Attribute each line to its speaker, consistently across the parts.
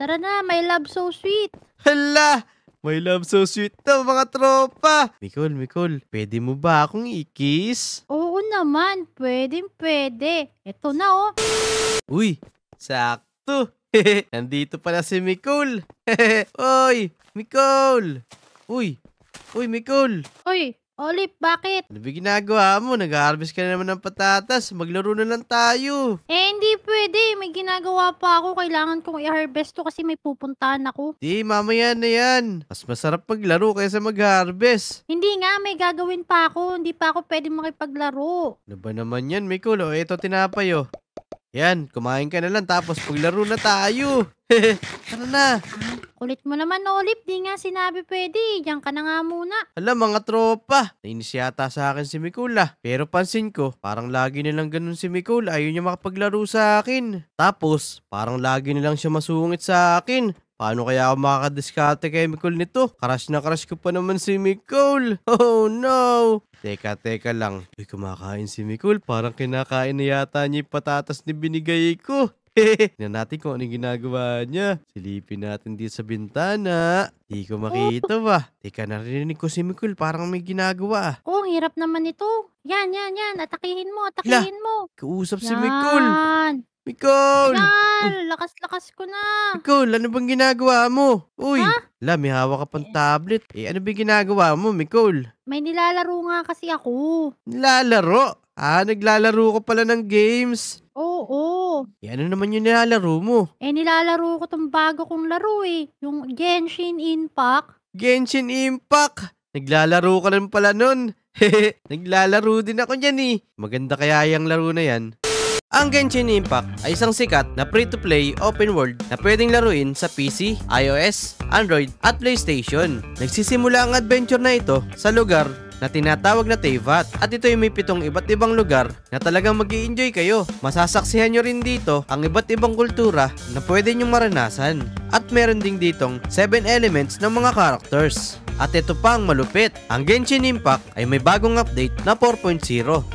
Speaker 1: Tara na, my love so sweet.
Speaker 2: Hala! My love so sweet daw mga tropa. Nicole, Nicole, pwede mo ba akong ikis?
Speaker 1: Oo naman, pwedeng pwede. Ito na oh.
Speaker 2: Uy, sakto. Nandito pala si Nicole. Oy, Nicole. Uy, uy Nicole.
Speaker 1: Uy, Olive, bakit? Ano
Speaker 2: ba ginagawa mo? Nag-harvest ka na naman ng patatas. Maglaro na lang tayo.
Speaker 1: Eh, hindi pwede. May ginagawa pa ako. Kailangan kong i-harvest to kasi may pupuntahan ako.
Speaker 2: Di, mamaya na yan. Mas masarap maglaro kaysa mag-harvest.
Speaker 1: Hindi nga, may gagawin pa ako. Hindi pa ako pwede makipaglaro.
Speaker 2: Ano ba naman yan, Mikul? Ito, tinapayo. Yan, kumain ka na lang tapos paglaro na tayo.
Speaker 1: Tara na. Kulit mo naman, Olive. Di nga sinabi pwede. Diyan ka na nga muna.
Speaker 2: Alam, mga tropa. Nainis yata sa akin si Mikula. Pero pansin ko, parang lagi nilang ganun si Mikula. Ayaw niya makapaglaro sa akin. Tapos, parang lagi nilang siya masungit sa akin. Paano kaya ako makakadiskarte kay Mikol nito? Crush na crush ko pa naman si Mikol. Oh no! Teka, teka lang. Uy, kumakain si Mikol. Parang kinakain na yata niya yung patatas ni binigay ko. Tignan natin kung anong ginagawa niya. Silipin natin dito sa bintana. Di ko makita ba? Teka, narinig ko si Mikul. Parang may ginagawa.
Speaker 1: Oh, ang hirap naman ito. Yan, yan, yan. Atakihin mo, atakihin Hala, mo.
Speaker 2: Kausap si Mikul. Nicole! Dal, lakas-lakas ko na. Nicole, ano bang ginagawa mo? Uy, Ha? la, may hawak ka pang eh. tablet. Eh, ano ba ginagawa mo, Nicole?
Speaker 1: May nilalaro nga kasi ako.
Speaker 2: Nilalaro? Ah, naglalaro ko pala ng games. Oo. Eh, ano naman yung nilalaro mo?
Speaker 1: Eh, nilalaro ko tong bago kong laro eh. Yung Genshin Impact. Genshin Impact.
Speaker 2: Naglalaro ka rin pala nun. Naglalaro din ako dyan eh. Maganda kaya yung laro na yan. Ang Genshin Impact ay isang sikat na free-to-play open world na pwedeng laruin sa PC, iOS, Android at PlayStation. Nagsisimula ang adventure na ito sa lugar na tinatawag na Teyvat at ito ay may pitong iba't ibang lugar na talagang mag enjoy kayo. Masasaksihan nyo rin dito ang iba't ibang kultura na pwede nyong maranasan at meron ding ditong 7 elements ng mga characters. At ito pa ang malupit, ang Genshin Impact ay may bagong update na 4.0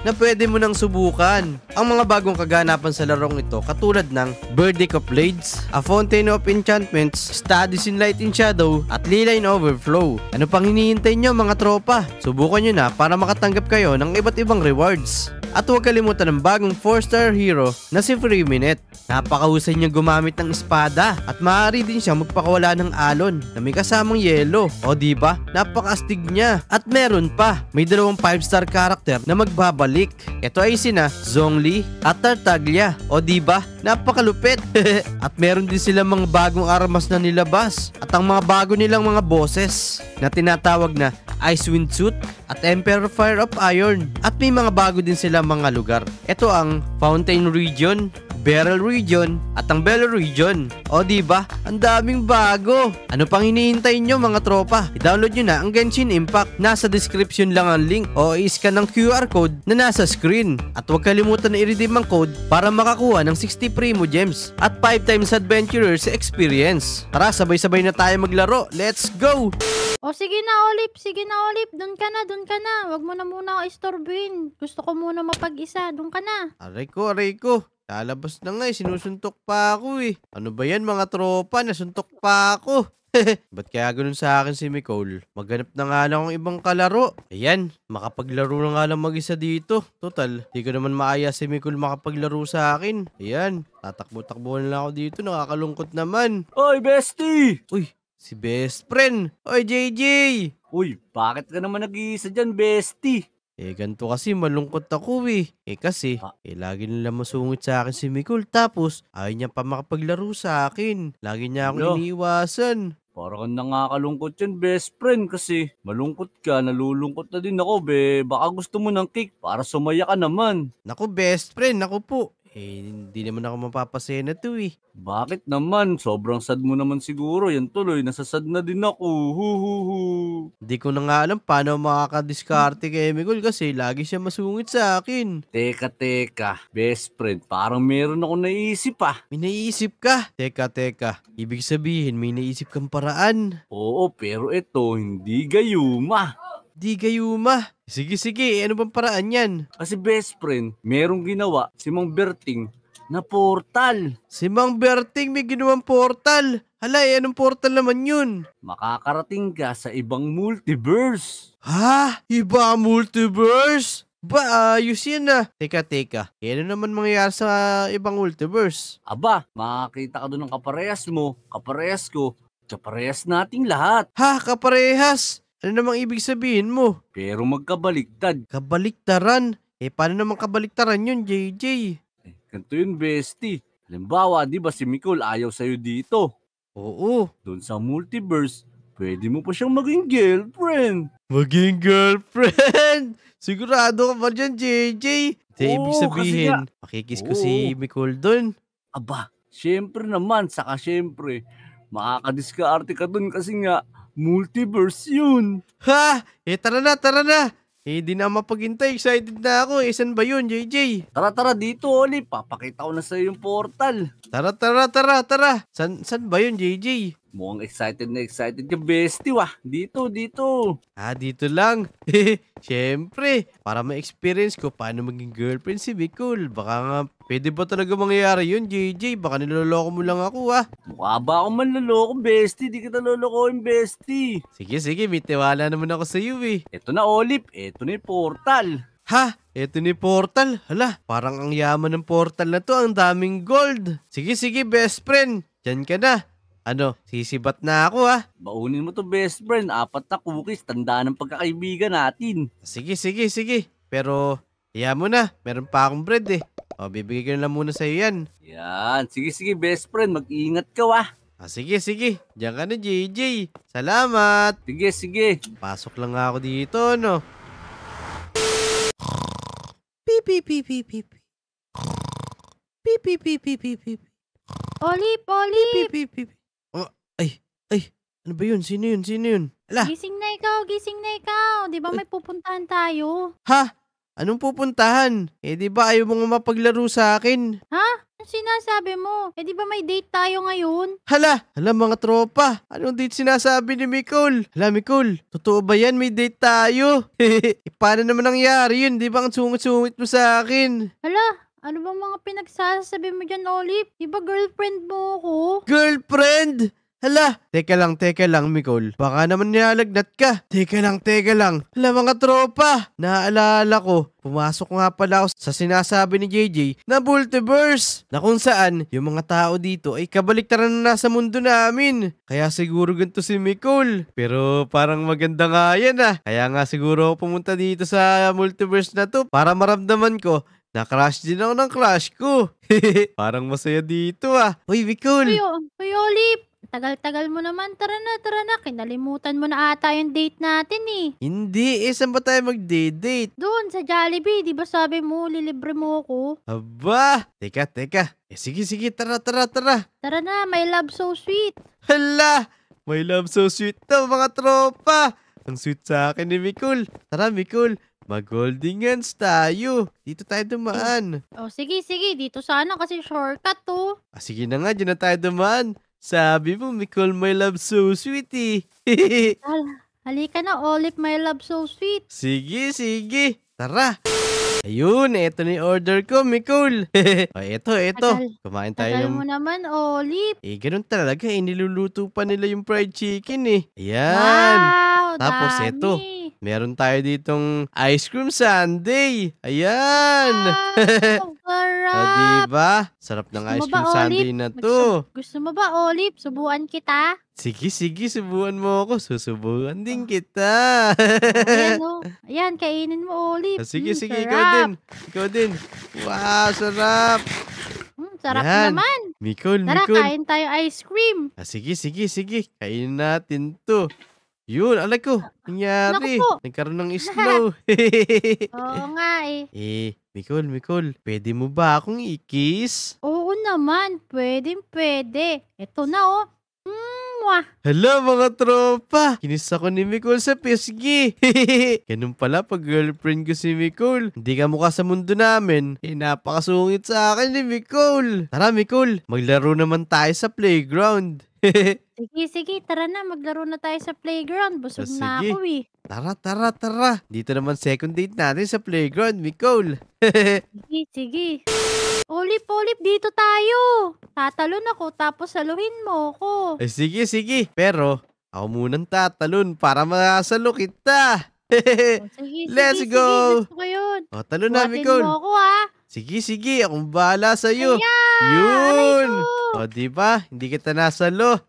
Speaker 2: na pwede mo nang subukan. Ang mga bagong kaganapan sa larong ito katulad ng Verdict of Blades, A Fountain of Enchantments, Studies in Light and Shadow, at Liline Overflow. Ano pang hinihintay nyo mga tropa? Subukan nyo na para makatanggap kayo ng iba't ibang rewards. At huwag kalimutan ang bagong 4-star hero na si Free Minute. Napakahusay niya gumamit ng espada at maaari din siya magpakawala ng alon na may kasamang yelo. O ba? Diba? Napakastig niya. At meron pa, may dalawang 5-star character na magbabalik. Ito ay sina Zhongli at Tartaglia. O ba? Diba? Napakalupit. at meron din silang mga bagong armas na nilabas at ang mga bago nilang mga bosses na tinatawag na Icewind Suit at Emperor Fire of Iron. At may mga bago din silang mga lugar. Ito ang Fountain Region Beryl region at ang Belo region. O di ba? Ang daming bago. Ano pang hinihintay nyo mga tropa? I-download nyo na ang Genshin Impact. Nasa description lang ang link o i-scan ang QR code na nasa screen. At huwag kalimutan na i-redeem ang code para makakuha ng 60 Primo Gems at 5 times Adventurer's Experience. Tara, sabay-sabay na tayo maglaro. Let's go!
Speaker 1: O sige na, Olip. Sige na, Olip. Doon ka na, doon ka na. Huwag mo na muna ako istorbuin. Gusto ko muna mapag-isa. Doon ka na.
Speaker 2: Aray ko, aray ko. Talabas na nga eh, sinusuntok pa ako eh. Ano ba yan mga tropa, nasuntok pa ako. Ba't kaya ganun sa akin si Nicole? Maghanap na nga lang ng ibang kalaro. Ayan, makapaglaro na nga lang mag-isa dito. Total, di ko naman maaya si Nicole makapaglaro sa akin. Ayan, tatakbo-takbo na lang ako dito. Nakakalungkot naman. Oy, bestie! Uy, si best friend. Oy, JJ! Uy, bakit ka naman nag-iisa dyan, bestie? Eh, ganito kasi malungkot ako eh. Eh kasi, ah. eh lagi nila masungit sa akin si Mikul tapos ayaw niya pa makapaglaro sa akin. Lagi niya akong iniiwasan. Parang kang nakakalungkot yan, best friend, kasi malungkot ka, nalulungkot na din ako, be. Baka gusto mo ng cake para sumaya ka naman. Naku best friend, naku po. Eh, hindi naman ako mapapasaya na to eh. Bakit naman? Sobrang sad mo naman siguro. Yan tuloy, nasasad na din ako. Huhuhu. Hindi ko na nga alam paano makakadiskarte kay Emigol kasi lagi siya masungit sa akin. Teka, teka. Best friend, parang meron ako naisip ah. May naisip ka? Teka, teka. Ibig sabihin, may naisip kang paraan. Oo, pero ito hindi gayuma. Di gayuma. Sige, sige. Ano bang paraan yan? Kasi best friend, merong ginawa si Mang Berting na portal. Si Mang Berting may ginawang portal. Hala, eh, anong portal naman yun? Makakarating ka sa ibang multiverse. Ha? Iba multiverse? Ba, ayos yan na. Ah. Teka, teka. E, ano naman mangyayari sa ibang multiverse? Aba, makakita ka doon ng kaparehas mo, kaparehas ko, kaparehas nating lahat. Ha, kaparehas? Ano namang ibig sabihin mo? Pero magkabaliktad. Kabaliktaran? Eh, paano naman kabaliktaran yun, JJ? Eh, ganito yun, bestie. Halimbawa, di ba si Mikol ayaw sa'yo dito? Oo. Doon sa multiverse, pwede mo pa siyang maging girlfriend. Maging girlfriend? Sigurado ka ba dyan, JJ? Di, ibig sabihin, kasi nga- makikiss ko si Oo. doon. Aba, syempre naman, saka syempre, makakadiskarte ka doon kasi nga, Multiverse yun. Ha! Eh tara na, tara na. Eh di na mapaghintay. Excited na ako. Eh saan ba yun, JJ? Tara, tara dito, Oli. Papakita ko na sa'yo yung portal. Tara, tara, tara, tara. San, san ba yun, JJ? Mukhang excited na excited ka, bestie, wah. Dito, dito. Ah, dito lang. syempre. para ma-experience ko paano maging girlfriend si Bicol. Baka nga Pwede ba talaga mangyayari yun, JJ? Baka niloloko mo lang ako, ha? Ah. Mukha ba akong manloloko, bestie? Di kita lolokohin, bestie. Sige, sige. May tiwala naman ako sa iyo, eh. Ito na, Olip. Ito na portal. Ha? Ito ni Portal. Hala, parang ang yaman ng Portal na to. Ang daming gold. Sige, sige, best friend. Diyan ka na. Ano, sisibat na ako ha. Ah. Baunin mo to best friend, apat na cookies, tanda ng pagkakaibigan natin. Sige, sige, sige. Pero Iya mo na. Meron pa akong bread eh. O, bibigay ko na lang muna sa'yo yan. Yan. Sige, sige, best friend. Mag-ingat ka, wa. Ah, sige, sige. Diyan ka na, JJ. Salamat. Sige, sige. Pasok lang ako dito, no? Pip, pip, pip, pip, pip. Pip, pip, pip, pip, pip, pip.
Speaker 1: Olip, Olip!
Speaker 2: Pip, pip, pip. Oh, ay, ay. Ano ba yun? Sino yun? Sino yun?
Speaker 1: Ala. Gising na ikaw, gising na ikaw. Di ba may pupuntahan tayo?
Speaker 2: Ha? Anong pupuntahan? Eh di ba ayaw mong mapaglaro sa akin?
Speaker 1: Ha? Ano sinasabi mo? Eh di ba may date tayo ngayon?
Speaker 2: Hala! Hala mga tropa! Anong date sinasabi ni Nicole? Hala Nicole, totoo ba yan? May date tayo? eh, paano naman nangyari yun? Di ba ang sungit-sungit mo sa akin? Hala! Ano
Speaker 1: bang mga pinagsasabi mo dyan, Olive? Di ba girlfriend mo ako?
Speaker 2: Girlfriend? Hala, teka lang, teka lang, Mikol. Baka naman nilalagnat ka. Teka lang, teka lang. Hala mga tropa, naaalala ko, pumasok nga pala ako sa sinasabi ni JJ na multiverse na kung saan yung mga tao dito ay kabaliktaran na nasa mundo namin. Kaya siguro ganito si Mikol. Pero parang maganda nga yan ah. Kaya nga siguro pumunta dito sa multiverse na to para maramdaman ko na-crush din ako ng crush ko. Parang masaya dito ah. Uy, Bicol! Uy,
Speaker 1: Uy, oh, Olip! Tagal-tagal mo naman. Tara na, tara na. Kinalimutan mo na ata yung date natin eh.
Speaker 2: Hindi. Eh, saan ba tayo mag-date?
Speaker 1: Doon, sa Jollibee. Di ba sabi mo, lilibre mo ako?
Speaker 2: Aba! Teka, teka. Eh, sige, sige. Tara, tara, tara. Tara na, my love so sweet. Hala! My love so sweet na mga tropa. Ang sweet sa akin ni Mikul. Tara, Mikul. Mag-holding hands tayo. Dito tayo dumaan.
Speaker 1: Oh, sige, sige. Dito sana kasi shortcut to.
Speaker 2: Ah, sige na nga, dyan na tayo dumaan. Sabi mo, Nicole, my love, so sweet eh.
Speaker 1: Al- halika na, Olive, my love, so sweet.
Speaker 2: Sige, sige. Tara. Ayun, eto ni order ko, Nicole. o, eto, eto. Tagal. Kumain tayo Tagal ng... mo
Speaker 1: naman, Olive.
Speaker 2: Eh, ganun talaga. Iniluluto eh, pa nila yung fried chicken eh. Ayan. Wow, Tapos, dami. eto meron tayo ditong ice cream sundae. Ayan! Wow! Sarap! o, diba? Sarap ng gusto ice cream sundae na to.
Speaker 1: Gusto mo ba, Olive? Subuan kita?
Speaker 2: Sige, sige, subuan mo ako. Susubuan din ah. kita. Oh, ayan,
Speaker 1: oh. Ayan, kainin mo, Olive. Ah, sige, mm, sige, sarap. ikaw din.
Speaker 2: Ikaw din. Wow, sarap.
Speaker 1: Mm, sarap Ayan. naman. Mikol, Tara, Mikol. Tara, kain tayo ice cream.
Speaker 2: Ah, sige, sige, sige. Kainin natin to. Yun, alay ko, ah, nangyari. Naku po. Nagkaroon ng snow. Oo nga eh. eh, Nicole, Nicole, pwede mo ba akong ikis?
Speaker 1: Oo naman, pwedeng pwede. Ito na oh. Mm, wah.
Speaker 2: Hala mga tropa! Kinis ako ni Nicole sa PSG. Ganun pala pag girlfriend ko si Nicole. Hindi ka mukha sa mundo namin. Eh, napakasungit sa akin ni Nicole. Tara Nicole, maglaro naman tayo sa playground.
Speaker 1: Sige, sige, tara na, maglaro na tayo sa playground. O Busog na sige. ako eh.
Speaker 2: Tara, tara, tara. Dito naman second date natin sa playground, Nicole.
Speaker 1: sige, sige. Olip, olip, dito tayo. Tatalon ako, tapos saluhin mo ako. Eh,
Speaker 2: sige, sige. Pero, ako munang tatalon para makasalo kita. Oh, sige, Let's sige, go! Sige, gusto
Speaker 1: ko yun. O,
Speaker 2: oh, talon na, Nicole. mo ako ha. Ah. Sige, sige, akong bahala sa iyo. Yun. O, di ba? Hindi kita nasa nasalo.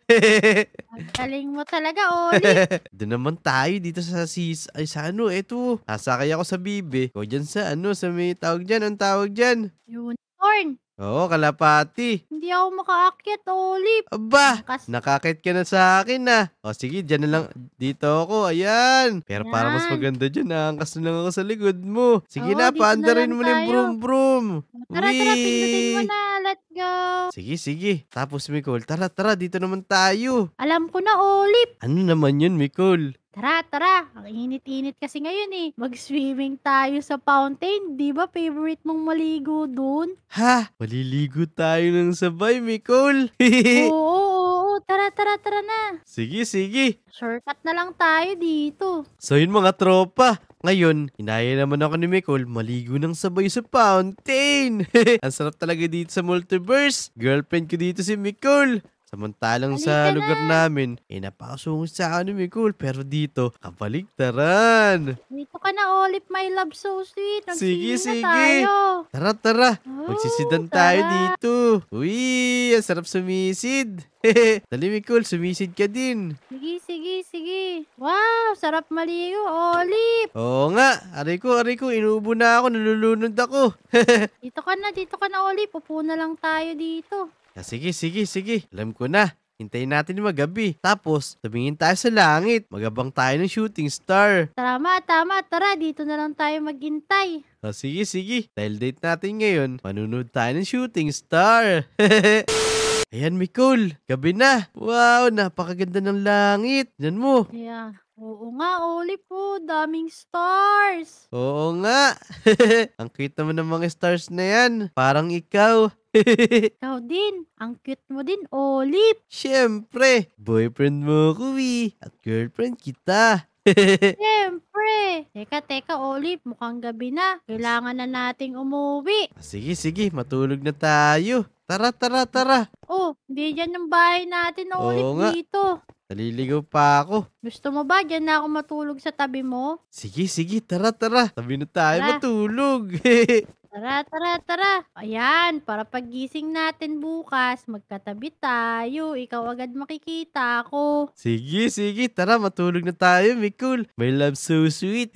Speaker 1: Galing mo talaga, Oli.
Speaker 2: Doon naman tayo dito sa sis ay sa ano, eto. Sasakay ako sa bibi. O diyan sa ano, sa may tawag diyan, ang tawag diyan.
Speaker 1: Unicorn.
Speaker 2: Oo, kalapati.
Speaker 1: Hindi ako makaakyat, Olip. Aba, Kas-
Speaker 2: nakakit ka na sa akin na. Ah. O sige, dyan na lang. Dito ako, ayan. Pero para mas maganda dyan, naangkas ah, na lang ako sa likod mo. Sige Oo, na, dito na paanda rin lang mo na yung tayo. brum Tara, tara, mo
Speaker 1: na. Let's go.
Speaker 2: Sige, sige. Tapos, Nicole, tara, tara, dito naman tayo.
Speaker 1: Alam ko na, Olip.
Speaker 2: Ano naman yun, Nicole?
Speaker 1: Tara, tara. Ang init-init kasi ngayon eh. Mag-swimming tayo sa fountain. Di ba favorite mong maligo doon?
Speaker 2: Ha? Maliligo tayo ng sabay, Nicole. oo,
Speaker 1: oo, oo. Tara, tara, tara na.
Speaker 2: Sige, sige.
Speaker 1: Shortcut na lang tayo dito.
Speaker 2: So yun mga tropa, ngayon, inaya naman ako ni Nicole maligo ng sabay sa fountain. Ang sarap talaga dito sa multiverse. Girlfriend ko dito si Nicole. Samantalang sa na. lugar namin, eh napakasungit sa anime cool. Nicole. Pero dito, kabaligtaran.
Speaker 1: Dito ka na, Olive, my love, so sweet. Sige, Nagsiinom sige. tayo.
Speaker 2: Tara, tara. Oh, Magsisidan tayo dito. Uy, ang sarap sumisid. Dali, Nicole, sumisid ka din.
Speaker 1: Sige, sige, sige. Wow, sarap maligo, Olive.
Speaker 2: Oo nga. Aray ko, aray ko. Inuubo na ako. Nalulunod ako.
Speaker 1: Dito ka na, dito ka na, Olive. Upo na lang tayo dito.
Speaker 2: Ah, sige, sige, sige. Alam ko na. Hintayin natin magabi. Tapos, tumingin tayo sa langit. Magabang tayo ng shooting star.
Speaker 1: Tama, tama. Tara, dito na lang tayo maghintay.
Speaker 2: Ah, sige, sige. Dahil date natin ngayon, manunod tayo ng shooting star. Ayan, Nicole. Gabi na. Wow, napakaganda ng langit. Yan mo.
Speaker 1: Yeah. Oo nga, Oli po. Daming stars.
Speaker 2: Oo nga. Ang cute naman ng mga stars na yan. Parang ikaw. Ikaw
Speaker 1: din. Ang cute mo din, Olip. Siyempre.
Speaker 2: Boyfriend mo ko eh. At girlfriend kita.
Speaker 1: Siyempre. Teka, teka, Olive. Mukhang gabi na. Kailangan na nating umuwi. Ah,
Speaker 2: sige, sige. Matulog na tayo. Tara, tara, tara.
Speaker 1: Oh, hindi yan ang bahay natin, Olive, dito.
Speaker 2: Naliligaw pa ako.
Speaker 1: Gusto mo ba? Diyan na ako matulog sa tabi mo?
Speaker 2: Sige, sige. Tara, tara. Tabi na tayo Tara. matulog.
Speaker 1: Tara, tara, tara. Ayan, para pagising natin bukas, magkatabi tayo. Ikaw agad makikita
Speaker 2: ako. sige, sige. Tara, matulog na tayo, Mikul. My love so sweet.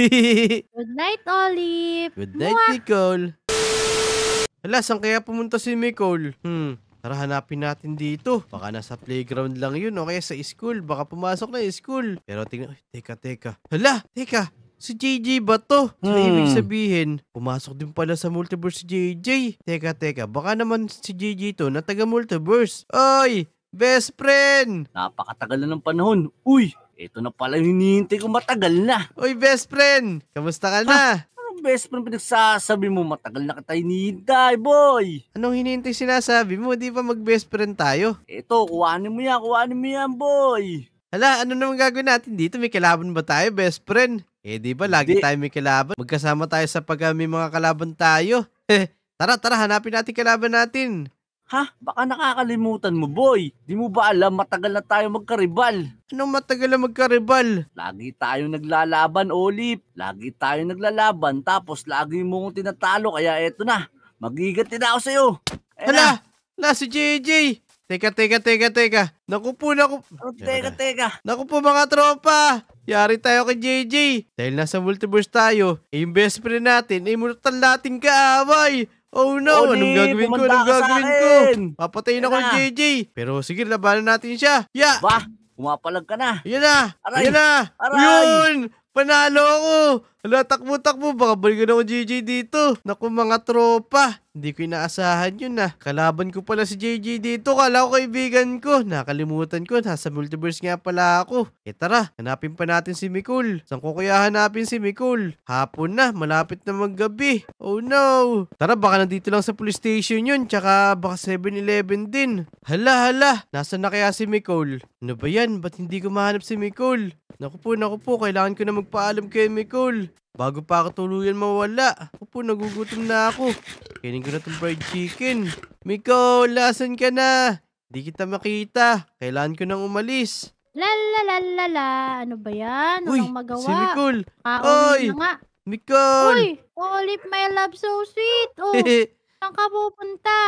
Speaker 2: Good night, Olive. Good night, Mwah! Nicole. Hala, saan kaya pumunta si Nicole? Hmm. Tara, hanapin natin dito. Baka nasa playground lang yun o kaya sa school. Baka pumasok na school. Pero tingnan, ay, teka, teka. Hala, teka. Si JJ ba to? So, ano hmm. ibig sabihin, pumasok din pala sa multiverse si JJ. Teka, teka, baka naman si JJ to na taga-multiverse. Oy, best friend! Napakatagal na ng panahon. Uy, ito na pala hinihintay ko matagal na. Uy, best friend! Kamusta ka na? Ha? Ah, best friend pinagsasabi mo, matagal na kita hinihintay, boy. Anong hinihintay sinasabi mo? Di ba mag-best friend tayo? Eto, kuhanin mo yan, kuhanin mo yan, boy. Hala, ano naman gagawin natin dito? May kalaban ba tayo, best friend? Eh, di ba, lagi di. tayo may kalaban? Magkasama tayo sa pag uh, may mga kalaban tayo. tara, tara, hanapin natin kalaban natin. Ha? Baka nakakalimutan mo, boy. Di mo ba alam matagal na tayo magkaribal? Anong matagal na magkaribal? Lagi tayo naglalaban, Olip. Lagi tayo naglalaban, tapos lagi mo kong tinatalo, kaya eto na. Magigat na ako sa'yo. Ayan Hala! Na. Hala si JJ! Teka, teka, teka, teka. Naku po, naku... Oh, teka, teka. Naku po mga tropa! Yari tayo kay JJ. Dahil nasa multiverse tayo, eh, yung best friend natin, eh, natin kaaway. Oh no, Oni, anong gagawin ko? Anong gagawin ko? Papatayin ako ng JJ. Pero sige, labanan natin siya. Yeah! Ba, Pumapalag ka na. Yan na! Aray! Yan na! Aray! Yun! Panalo ako! Hala, takbo-takbo. Baka balikan ako JJ dito. Naku, mga tropa. Hindi ko inaasahan yun ah. Kalaban ko pala si JJ dito. Kala ko kaibigan ko. Nakalimutan ko. Nasa multiverse nga pala ako. E tara, hanapin pa natin si Mikul. Saan ko kaya hanapin si Mikul? Hapon na. Malapit na maggabi. Oh no. Tara, baka nandito lang sa police station yun. Tsaka baka 7-Eleven din. Hala, hala. Nasaan na kaya si Mikul? Ano ba yan? Ba't hindi ko mahanap si Mikul? Naku po, naku po, kailangan ko na magpaalam kay Nicole. Bago pa ako tuluyan mawala. Ako po, nagugutom na ako. Kainin ko na itong fried chicken. Nicole, lasan ka na? Di kita makita. Kailangan ko nang umalis.
Speaker 1: La la la la la. Ano ba yan? Walang Uy, magawa. si Nicole. Ah, Oy! Na nga. Nicole! Uy, Olive, my love, so sweet. Oh, saan ka pupunta?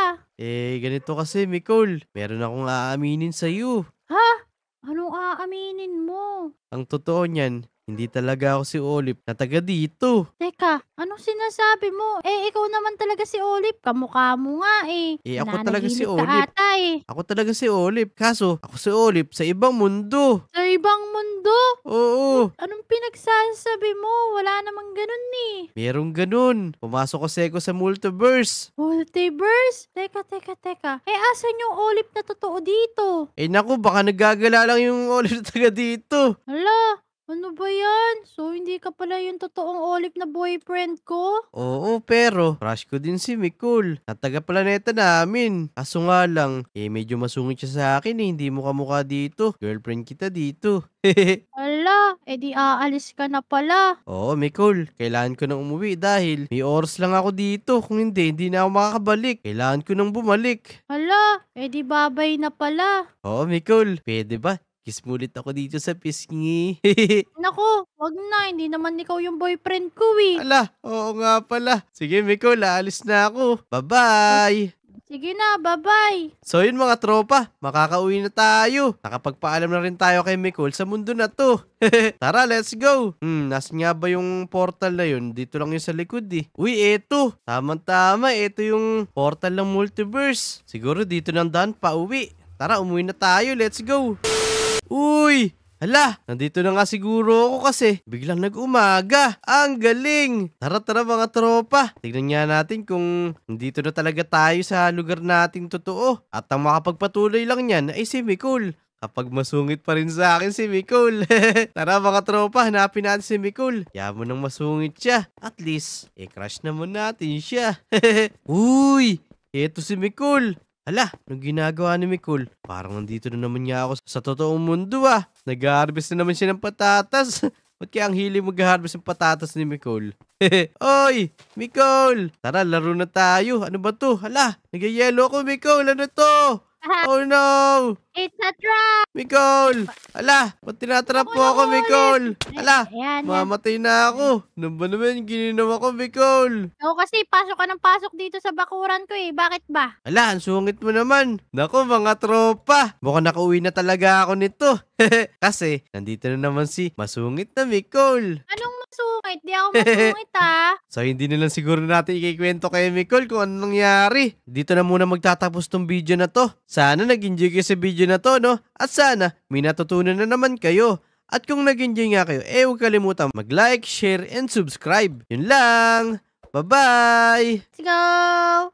Speaker 2: Eh, ganito kasi, Nicole. Meron akong aaminin sa'yo.
Speaker 1: Ha? Anong aaminin mo?
Speaker 2: Ang totoo niyan, hindi talaga ako si Olive na taga dito.
Speaker 1: Teka, anong sinasabi mo? Eh, ikaw naman talaga si Olive. Kamukha mo nga eh. Eh, ako talaga si Nananahimik ata eh.
Speaker 2: Ako talaga si Olive. Kaso, ako si Olive sa ibang mundo.
Speaker 1: Sa ibang mundo?
Speaker 2: Oo.
Speaker 1: Anong pinagsasabi mo? Wala namang ganun eh.
Speaker 2: Merong ganun. Pumasok kasi ako sa multiverse.
Speaker 1: Multiverse? Teka, teka, teka. Eh, asan yung Olive na totoo dito?
Speaker 2: Eh naku, baka nagagala lang yung Olive na taga dito.
Speaker 1: Hala, ano ba yan? So, hindi ka pala yung totoong Olive na boyfriend ko?
Speaker 2: Oo, pero crush ko din si Nicole na taga-planeta namin. Kaso nga lang, eh medyo masungit siya sa akin eh. Hindi mo kamukha dito. Girlfriend kita dito.
Speaker 1: Ala, edi eh, aalis ka na pala.
Speaker 2: Oo, Nicole. Kailangan ko nang umuwi dahil may oras lang ako dito. Kung hindi, hindi na ako makakabalik. Kailangan ko nang bumalik.
Speaker 1: Ala, edi eh, babay na pala.
Speaker 2: Oo, Nicole. Pwede ba? Kismulit ako dito sa pisngi. Nako, wag na. Hindi naman ikaw yung boyfriend ko eh. Ala, oo nga pala. Sige, Miko, laalis na ako. Bye-bye!
Speaker 1: Sige na, bye-bye.
Speaker 2: So yun mga tropa, makakauwi na tayo. Nakapagpaalam na rin tayo kay Mikol sa mundo na to. Tara, let's go. Hmm, nas nga ba yung portal na yun? Dito lang yun sa likod eh. Uy, eto. Tama-tama, eto yung portal ng multiverse. Siguro dito nang daan pa uwi. Tara, umuwi na tayo. Let's go. Uy! Hala, nandito na nga siguro ako kasi. Biglang nag-umaga. Ang galing! Tara tara mga tropa. Tignan nga natin kung nandito na talaga tayo sa lugar nating totoo. At ang makapagpatuloy lang niyan ay si Mikul. Kapag masungit pa rin sa akin si Mikul. tara mga tropa, hanapin natin si Mikul. Kaya mo nang masungit siya. At least, i-crush naman natin siya. Uy! Ito si Mikul. Ala, nung ginagawa ni Mikul, parang nandito na naman niya ako sa totoong mundo ah. Nag-harvest na naman siya ng patatas. Ba't kaya ang hili mag-harvest ng patatas ni Mikol? Oy! Mikol! Tara, laro na tayo. Ano ba to? Hala, yellow ko, Mikol. Ano to? Oh no! It's a trap! Nicole! Ala! Ba't tinatrap mo ako, Nicole? Ala! Mamatay na ako! Ano ba naman gininom ako, Nicole?
Speaker 1: Oo kasi, pasok ka ng pasok dito sa bakuran ko eh. Bakit ba?
Speaker 2: Ala, ang sungit mo naman. Naku, mga tropa. Mukhang nakauwi na talaga ako nito. kasi, nandito na naman si masungit na Nicole.
Speaker 1: Anong masungit. Di ako masungit, ha? Ah.
Speaker 2: so, hindi na lang siguro natin ikikwento kay Nicole kung ano nangyari. Dito na muna magtatapos tong video na to. Sana nag-enjoy kayo sa video na to, no? At sana, may natutunan na naman kayo. At kung nag-enjoy nga kayo, eh huwag kalimutan mag-like, share, and subscribe. Yun lang! Bye-bye! Let's go!